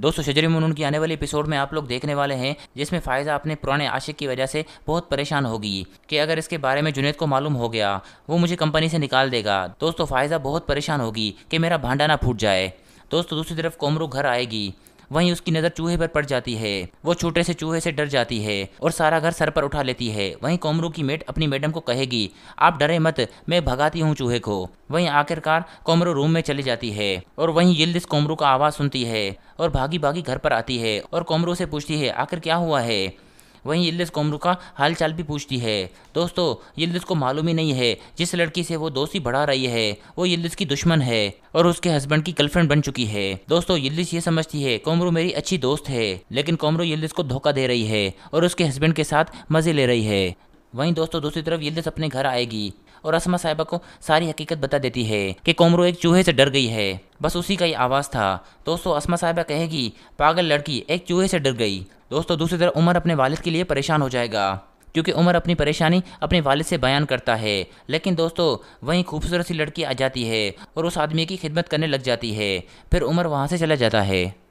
दोस्तों शजरी मुनून की आने वाले एपिसोड में आप लोग देखने वाले हैं जिसमें फायजा अपने पुराने आशिक की वजह से बहुत परेशान होगी कि अगर इसके बारे में जुनेद को मालूम हो गया वो मुझे कंपनी से निकाल देगा दोस्तों फायजा बहुत परेशान होगी कि मेरा भांडा ना फूट जाए दोस्तों दूसरी तरफ कोमरू घर आएगी वहीं उसकी नज़र चूहे पर पड़ जाती है वो छोटे से चूहे से डर जाती है और सारा घर सर पर उठा लेती है वहीं कोमरू की मेट अपनी मैडम को कहेगी आप डरे मत मैं भगाती हूँ चूहे को वहीं आखिरकार कोमरू रूम में चली जाती है और वहीं यिल्दिस कोमरू का आवाज़ सुनती है और भागी भागी घर पर आती है और कोमरू से पूछती है आखिर क्या हुआ है वहीं यिल्दिस कोमरू का हालचाल भी पूछती है दोस्तों यिल्दिस को मालूम ही नहीं है जिस लड़की से वो दोस्ती बढ़ा रही है वो यिल्दिस की दुश्मन है और उसके हस्बैंड की गर्लफ्रेंड बन चुकी है दोस्तों यिल्दिस ये समझती है कोमरू मेरी अच्छी दोस्त है लेकिन कोमरू यिल्दिस को धोखा दे रही है और उसके हस्बैंड के साथ मजे ले रही है वहीं दोस्तों दूसरी तरफ यिल्दिस अपने घर आएगी और असमा साहिबा को सारी हकीकत बता देती है कि कोमरो एक चूहे से डर गई है बस उसी का ही आवाज़ था दोस्तों असमा साहिबा कहेगी पागल लड़की एक चूहे से डर गई दोस्तों दूसरी तरफ उमर अपने वालिद के लिए परेशान हो जाएगा क्योंकि उमर अपनी परेशानी अपने वालिद से बयान करता है लेकिन दोस्तों वहीं खूबसूरत सी लड़की आ जाती है और उस आदमी की खिदमत करने लग जाती है फिर उमर वहाँ से चला जाता है